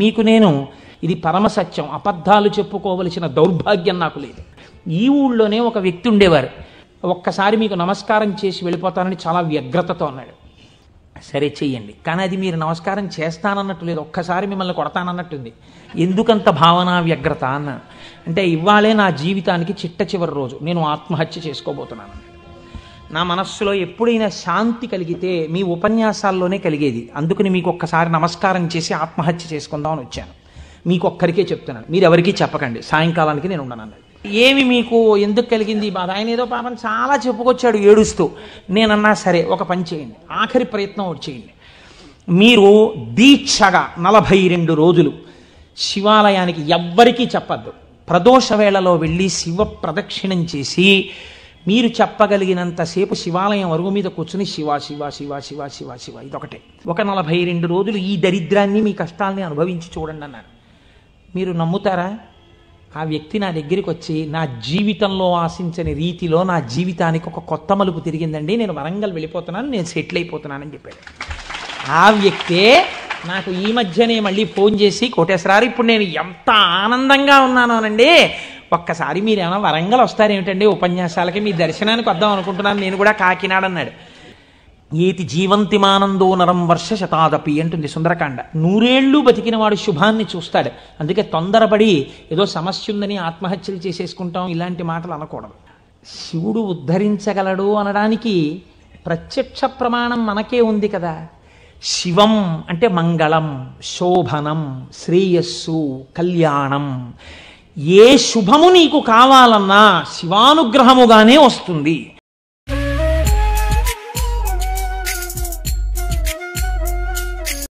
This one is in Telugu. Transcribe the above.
మీకు నేను ఇది పరమసత్యం అబద్ధాలు చెప్పుకోవలసిన దౌర్భాగ్యం నాకు లేదు ఈ ఊళ్ళోనే ఒక వ్యక్తి ఉండేవారు ఒక్కసారి మీకు నమస్కారం చేసి వెళ్ళిపోతానని చాలా వ్యగ్రతతో అన్నాడు సరే చెయ్యండి కానీ అది మీరు నమస్కారం చేస్తానన్నట్టు లేదు ఒక్కసారి మిమ్మల్ని కొడతానన్నట్టుంది ఎందుకంత భావన వ్యగ్రత అన్న అంటే ఇవాళే నా జీవితానికి చిట్ట చివరి రోజు నేను ఆత్మహత్య చేసుకోబోతున్నాను నా మనస్సులో ఎప్పుడైనా శాంతి కలిగితే మీ ఉపన్యాసాల్లోనే కలిగేది అందుకని మీకు ఒక్కసారి నమస్కారం చేసి ఆత్మహత్య చేసుకుందామని వచ్చాను మీకు ఒక్కరికే చెప్తున్నాను మీరు ఎవరికీ చెప్పకండి సాయంకాలానికి నేను ఉండను అన్నది ఏమి మీకు ఎందుకు కలిగింది బాధ ఆయన ఏదో పాపం చాలా చెప్పుకొచ్చాడు ఏడుస్తూ నేనన్నా సరే ఒక పని చేయండి ఆఖరి ప్రయత్నం ఒకటి చేయండి మీరు దీక్షగా నలభై రెండు రోజులు శివాలయానికి ఎవ్వరికీ చెప్పద్దు ప్రదోష వేళలో వెళ్ళి శివ ప్రదక్షిణం చేసి మీరు చెప్పగలిగినంత సేపు శివాలయం అరుగు మీద కూర్చుని శివ శివ శివ శివ శివ శివ ఇదొకటే ఒక నలభై రెండు రోజులు ఈ దరిద్రాన్ని మీ కష్టాలని అనుభవించి చూడండి అన్నారు మీరు నమ్ముతారా ఆ వ్యక్తి నా దగ్గరికి వచ్చి నా జీవితంలో ఆశించని రీతిలో నా జీవితానికి ఒక కొత్త మలుపు తిరిగిందండి నేను వరంగల్ వెళ్ళిపోతున్నాను నేను సెటిల్ అయిపోతున్నానని చెప్పాడు ఆ వ్యక్తే నాకు ఈ మధ్యనే మళ్ళీ ఫోన్ చేసి కోటేశ్వరారు ఇప్పుడు నేను ఎంత ఆనందంగా ఉన్నానోనండి ఒక్కసారి మీరేమైనా వరంగల్ వస్తారేమిటండి ఉపన్యాసాలకి మీ దర్శనానికి వద్దాం అనుకుంటున్నాను నేను కూడా కాకినాడ అన్నాడు ఏతి జీవంతిమానందో నరం వర్ష శతాదపి అంటుంది సుందరకాండ నూరేళ్లు బతికినవాడు శుభాన్ని చూస్తాడు అందుకే తొందరపడి ఏదో సమస్య ఉందని ఆత్మహత్యలు చేసేసుకుంటాం ఇలాంటి మాటలు అనకూడదు శివుడు ఉద్ధరించగలడు అనడానికి ప్రత్యక్ష ప్రమాణం మనకే ఉంది కదా శివం అంటే మంగళం శోభనం శ్రేయస్సు కళ్యాణం ఏ శుభము నీకు కావాలన్నా శివానుగ్రహముగానే వస్తుంది